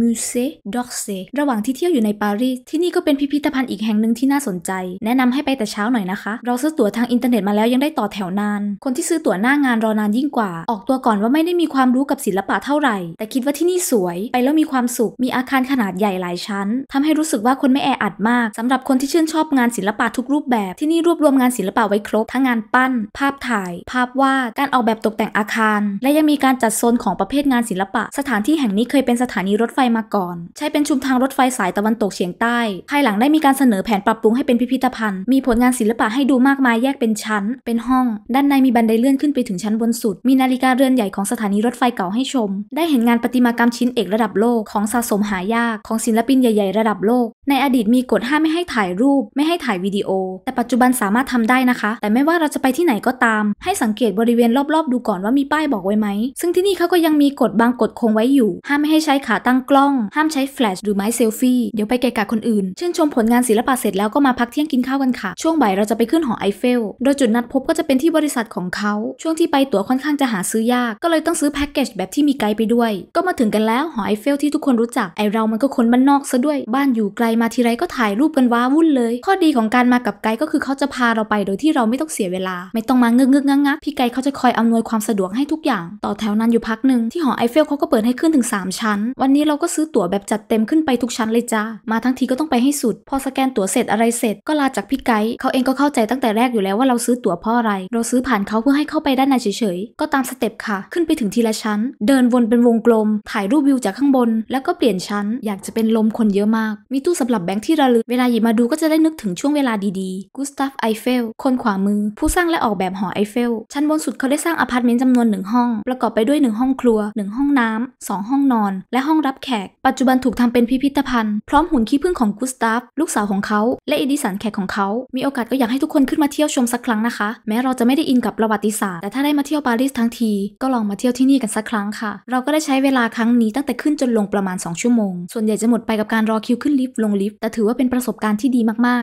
มูเซด็อกเซระหว่างที่เที่ยวอยู่ในปารีส ที่นี่ก็เป็นพิพิธภัณฑ์อีกแห่งหนึ่งที่น่าสนใจ แนะนำให้ไปแต่เช้าหน่อยนะคะ เราซื้อตั๋วทางอินเทอร์เน็ตมาแล้วยังได้ต่อแถวนาน คนที่ซื้อตั๋วหน้างานรอนานยิ่งกว่า ออกตัวก่อนว่าไม่ได้มีความรู้กับศิลปะเท่าไหร่ แต่คิดว่าที่นี่สวย ไปแล้วมีความสุข มีอาคารขนาดใหญ่หลายชั้น ทำให้รู้สึกว่าคนไม่แออัดมาก สำหรับคนที่ชื่นชอบงานศิลปะทุกรูปแบบ ที่นี่รวบรวมงานศิลปะไว้ครบ ทั้งงานปั้น ภาพถ่าย ภาพวาดการออกแบบตกแต่งอาคาร และยังมีการจัดโซนของประเภทงานศิลปะ สถานที่แห่งนี้เคยเป็นสถานีรถไฟมาก่อน ใช้เป็นชุมทางรถไฟสายตะวันตกเฉียงใต้ภายหลังได้มีการเสนอแผนปรับปรุงให้เป็นพิพิธภัณฑ์ มีผลงานศิลปะให้ดูมากมายแยกเป็นชั้น เป็นห้องด้านในมีบันไดเลื่อนขึ้นไปถึงชั้นบนสุด มีนาฬิกาเรือนใหญ่ของสถานีรถไฟเก่าให้ชม ได้เห็นงานประติมากรรมชิ้นเอกระดับโลก ของสะสมหายากของศิลปินใหญ่ๆระดับโลก ในอดีตมีกฎห้ามไม่ให้ถ่ายรูปไม่ให้ถ่ายวิดีโอ แต่ปัจจุบันสามารถทำได้นะคะ แต่ไม่ว่าเราจะไปที่ไหนก็ตาม ให้สังเกตบริเวณรอบๆดูก่อนว่ามีป้ายบอกไว้ไหมซึ่งที่นี่เขาก็ยังมีกฎบางกฎคงไว้อยู่ห้ามไม่ให้ใช้ขาตั้งกล้องห้ามใช้แฟลชหรือไม้เซลฟี่เดี๋ยวไปเกะกะคนอื่น ชื่นชมผลงานศิลปะเสร็จแล้วก็มาพักเที่ยงกินข้าวกันค่ะ ช่วงบ่ายเราจะไปขึ้นหอไอเฟล โดยจุดนัดพบก็จะเป็นที่บริษัทของเขาช่วงที่ไปตั๋วค่อนข้างจะหาซื้อยาก ก็เลยต้องซื้อแพ็กเกจแบบที่มีไกด์ไปด้วย ก็มาถึงกันแล้วหอไอเฟลที่ทุกคนรู้จักไอเรามันก็คนบ้านนอกซะด้วย บ้านอยู่ไกลมาทีไรก็ถ่ายรูปกันว้าวุ่นเลย ข้อดีของการมากับไกด์ก็คือเขาจะพาเราไป โดยที่เราไม่ต้องเสียเวลา ไม่ต้องมาเงึกงึกงักงักพี่ไกด์เขาจะคอยอำนวยความสะดวกให้ทุกอย่าง ต่อแถวน้นอยู่พักหนึ่งที่หอไอเฟลเขาก็เปิดให้ขึ้นถึง 3 ชั้น วันนี้เราก็ซื้อตั๋วแบบจัดเต็มขึ้นไปทุกชั้นเลยจ้ามาทั้งทีก็ต้องไปให้สุด พอสแกนตั๋วเสร็จอะไรเสร็จก็ลาจากพี่ไกด์เขาเองก็เข้าใจตั้งแต่แรกอยู่แล้วว่าเราซื้อตั๋วเพราะอะไร เราซื้อผ่านเขาเพื่อให้เข้าไปด้านในเฉยๆ ก็ตามสเต็ปค่ะ ขึ้นไปถึงทีละชั้น เดินวนเป็นวงกลม ถ่ายรูปวิวจากข้างบน แล้วก็เปลี่ยนชั้น อยากจะเป็นลมคนเยอะมาก มีตู้สำหรับแบงค์ที่ระลึก เวลาหยิบมาดูก็จะได้นึกถึงช่วงเวลาดีๆกูสตาฟไอเฟลคนขวามือ ผู้สร้างและออกแบบหอไอเฟลชั้นบนสุดเขาได้สร้างอพาร์ตเมนต์จำนวนหนึ่งห้อง ประกอบไปด้วย1ห้องครัว1 ห้องน้ำ 2 ห้องนอนและห้องรับแขกปัจจุบันถูกทำเป็นพิพิธภัณฑ์พร้อมหุ่นขี้ผึ้งของกุสตาฟลูกสาวของเขา และเอดิสันแขกของเขา มีโอกาสก็อยากให้ทุกคนขึ้นมาเที่ยวชมสักครั้งนะคะ แม้เราจะไม่ได้อินกับประวัติศาสตร์ แต่ถ้าได้มาเที่ยวปารีสทั้งทีก็ลองมาเที่ยวที่นี่กันสักครั้งค่ะ เราก็ได้ใช้เวลาครั้งนี้ตั้งแต่ขึ้นจนลงประมาณ2ชั่วโมงส่วนใหญ่จะหมดไปกับการรอคิวขึ้นลิฟต์ลงลิฟต์แต่ถือว่าเป็นประสบการณ์ที่ดีมาก